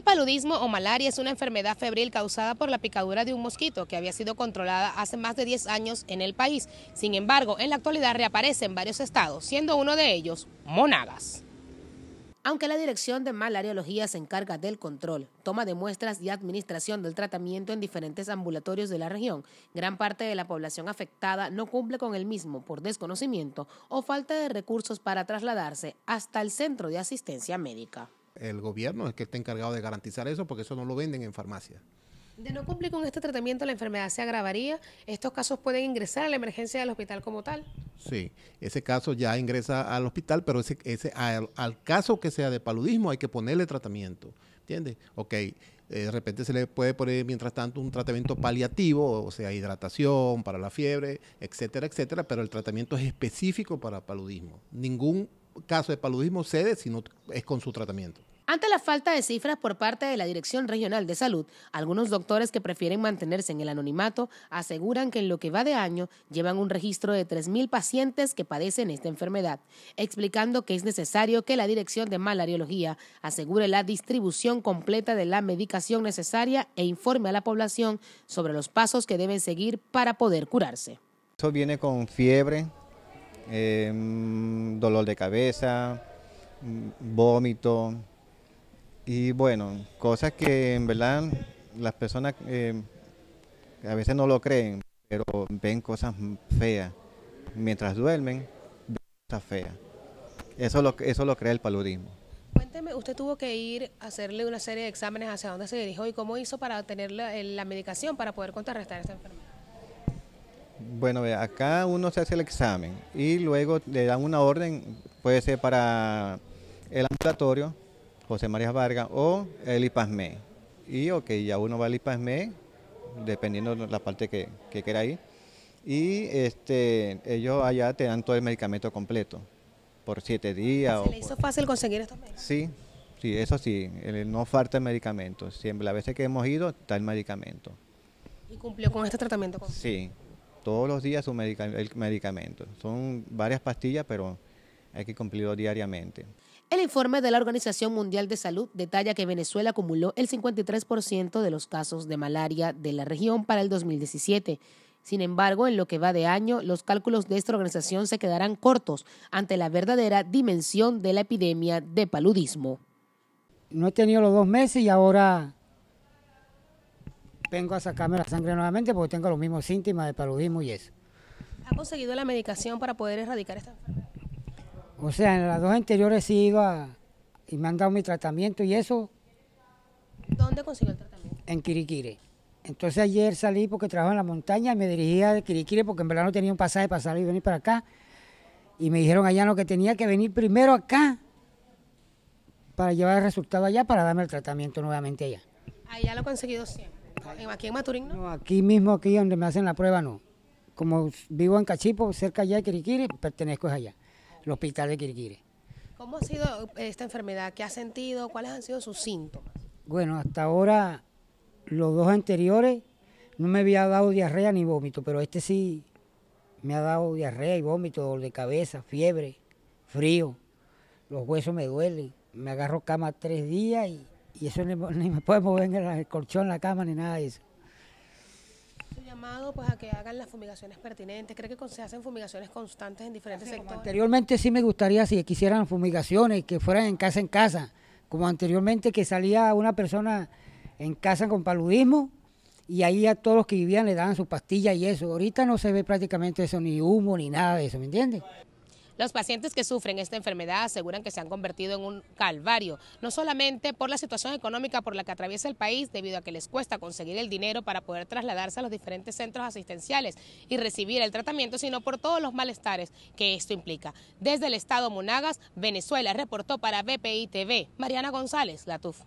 El paludismo o malaria es una enfermedad febril causada por la picadura de un mosquito que había sido controlada hace más de 10 años en el país. Sin embargo, en la actualidad reaparece en varios estados, siendo uno de ellos Monagas. Aunque la Dirección de Malariología se encarga del control, toma de muestras y administración del tratamiento en diferentes ambulatorios de la región, gran parte de la población afectada no cumple con el mismo por desconocimiento o falta de recursos para trasladarse hasta el centro de asistencia médica el gobierno es que está encargado de garantizar eso porque eso no lo venden en farmacia. De no cumplir con este tratamiento, la enfermedad se agravaría. ¿Estos casos pueden ingresar a la emergencia del hospital como tal? Sí, ese caso ya ingresa al hospital, pero ese, ese al, caso que sea de paludismo hay que ponerle tratamiento. ¿Entiendes? Ok, eh, de repente se le puede poner, mientras tanto, un tratamiento paliativo, o sea, hidratación para la fiebre, etcétera, etcétera, pero el tratamiento es específico para paludismo. Ningún caso de paludismo cede si no es con su tratamiento. Ante la falta de cifras por parte de la Dirección Regional de Salud, algunos doctores que prefieren mantenerse en el anonimato aseguran que en lo que va de año llevan un registro de 3.000 pacientes que padecen esta enfermedad, explicando que es necesario que la Dirección de Malariología asegure la distribución completa de la medicación necesaria e informe a la población sobre los pasos que deben seguir para poder curarse. Esto viene con fiebre, eh, dolor de cabeza, mm, vómito, y bueno, cosas que en verdad las personas eh, a veces no lo creen, pero ven cosas feas. Mientras duermen, ven cosas feas. Eso lo, eso lo crea el paludismo. Cuénteme, usted tuvo que ir a hacerle una serie de exámenes hacia dónde se dirigió y cómo hizo para obtener la, medicación para poder contrarrestar esta enfermedad. Bueno, acá uno se hace el examen y luego le dan una orden, puede ser para el ambulatorio, José María Vargas o el IPASME. Y ok, ya uno va al IPASME, dependiendo de la parte que, quiera ir. Y este, ellos allá te dan todo el medicamento completo, por siete días. ¿Se le hizo fácil conseguir estos medicamentos? Sí, sí, eso sí, no falta el medicamento. Siempre, las veces que hemos ido, está el medicamento. ¿Y cumplió con este tratamiento? Sí, todos los días su el medicamento. Son varias pastillas, pero hay que cumplirlo diariamente. El informe de la Organización Mundial de Salud detalla que Venezuela acumuló el 53% de los casos de malaria de la región para el 2017. Sin embargo, en lo que va de año, los cálculos de esta organización se quedarán cortos ante la verdadera dimensión de la epidemia de paludismo. No he tenido los dos meses y ahora vengo a sacarme la sangre nuevamente porque tengo los mismos síntomas de paludismo y eso. ¿Ha conseguido la medicación para poder erradicar esta enfermedad? O sea, en las dos anteriores sí iba y me han dado mi tratamiento y eso. ¿Dónde consiguió el tratamiento? En Quiriquire. Entonces ayer salí porque trabajo en la montaña y me dirigía a Quiriquire porque en verdad no tenía un pasaje para salir y venir para acá. Y me dijeron allá lo que tenía que venir primero acá para llevar el resultado allá para darme el tratamiento nuevamente allá. Allá lo he conseguido siempre. ¿Aquí en Maturín no? aquí mismo, aquí donde me hacen la prueba no. Como vivo en Cachipo, cerca allá de Quiriquire, pertenezco allá el hospital de Quirquire. ¿Cómo ha sido esta enfermedad? ¿Qué ha sentido? ¿Cuáles han sido sus síntomas? Bueno, hasta ahora los dos anteriores no me había dado diarrea ni vómito, pero este sí me ha dado diarrea y vómito, dolor de cabeza, fiebre, frío, los huesos me duelen, me agarro cama tres días y, eso ni, me puedo mover en el colchón, la cama, ni nada de eso pues a que hagan las fumigaciones pertinentes? ¿Cree que se hacen fumigaciones constantes en diferentes sectores? Anteriormente sí me gustaría si quisieran fumigaciones, que fueran en casa en casa, como anteriormente que salía una persona en casa con paludismo y ahí a todos los que vivían le daban su pastilla y eso. Ahorita no se ve prácticamente eso, ni humo, ni nada de eso, ¿me entiendes? Los pacientes que sufren esta enfermedad aseguran que se han convertido en un calvario, no solamente por la situación económica por la que atraviesa el país, debido a que les cuesta conseguir el dinero para poder trasladarse a los diferentes centros asistenciales y recibir el tratamiento, sino por todos los malestares que esto implica. Desde el estado Monagas, Venezuela, reportó para BPI TV Mariana González Latuf.